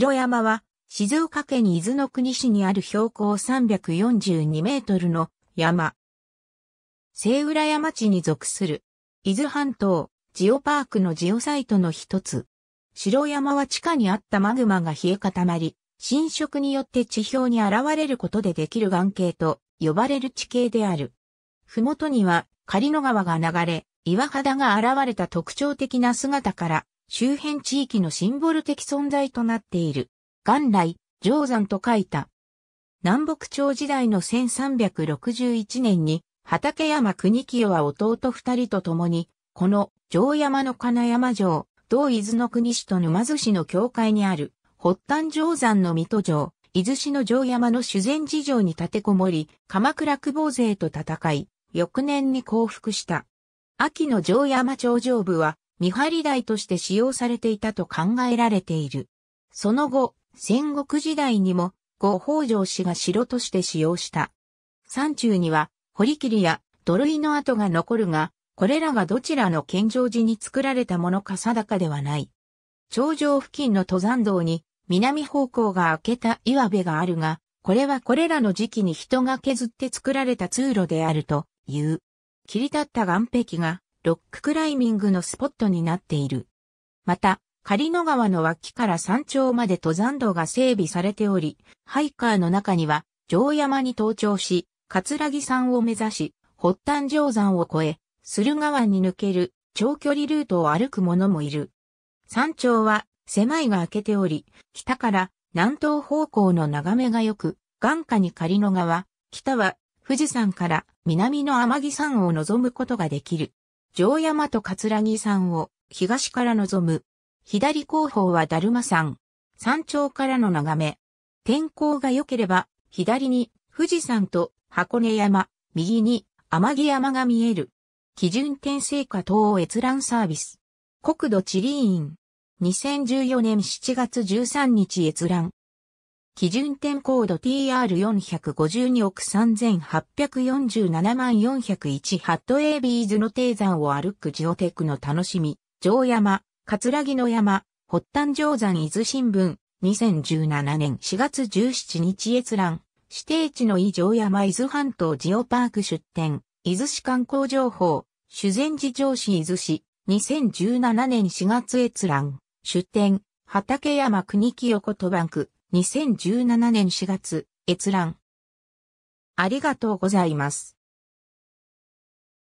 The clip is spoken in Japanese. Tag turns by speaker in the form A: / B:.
A: 城山は、静岡県伊豆の国市にある標高342メートルの山。聖浦山地に属する、伊豆半島、ジオパークのジオサイトの一つ。城山は地下にあったマグマが冷え固まり、侵食によって地表に現れることでできる岩形と呼ばれる地形である。ふもとには、狩野川が流れ、岩肌が現れた特徴的な姿から、周辺地域のシンボル的存在となっている。元来、定山と書いた。南北朝時代の1361年に、畠山国清は弟二人と共に、この城山の金山城、同伊豆の国市と沼津市の境界にある、発端定山の水戸城、伊豆市の城山の修善寺城に立てこもり、鎌倉久保勢と戦い、翌年に降伏した。秋の城山頂上部は、見張り台として使用されていたと考えられている。その後、戦国時代にも、後北条氏が城として使用した。山中には、堀切や土塁の跡が残るが、これらがどちらの建上時に作られたものか定かではない。頂上付近の登山道に南方向が開けた岩部があるが、これはこれらの時期に人が削って作られた通路であるという。切り立った岩壁がロッククライミングのスポットになっている。また、狩野川の脇から山頂まで登山道が整備されており、ハイカーの中には、城山に登頂し、葛城山を目指し、発端定山を越え、駿河湾に抜ける長距離ルートを歩く者もいる。山頂は狭いが開けており、北から南東方向の眺めが良く、眼下に狩野川、北は富士山から南の天城山を望むことができる。城山と桂木山を東から望む。左後方はだるま山。山頂からの眺め。天候が良ければ、左に富士山と箱根山、右に天城山が見える。基準点成果等を閲覧サービス。国土地理院。2014年7月13日閲覧。基準点コード TR452 億3847万401ハット A ビーズの低山を歩くジオテクの楽しみ、城山、桂木の山、発端定山伊豆新聞、2017年4月17日閲覧、指定地の伊城山伊豆半島ジオパーク出店、伊豆市観光情報、修善寺城市伊豆市、2017年4月閲覧、出店、畠山国木横戸バンク、2017年4月、閲覧。ありがとうございます。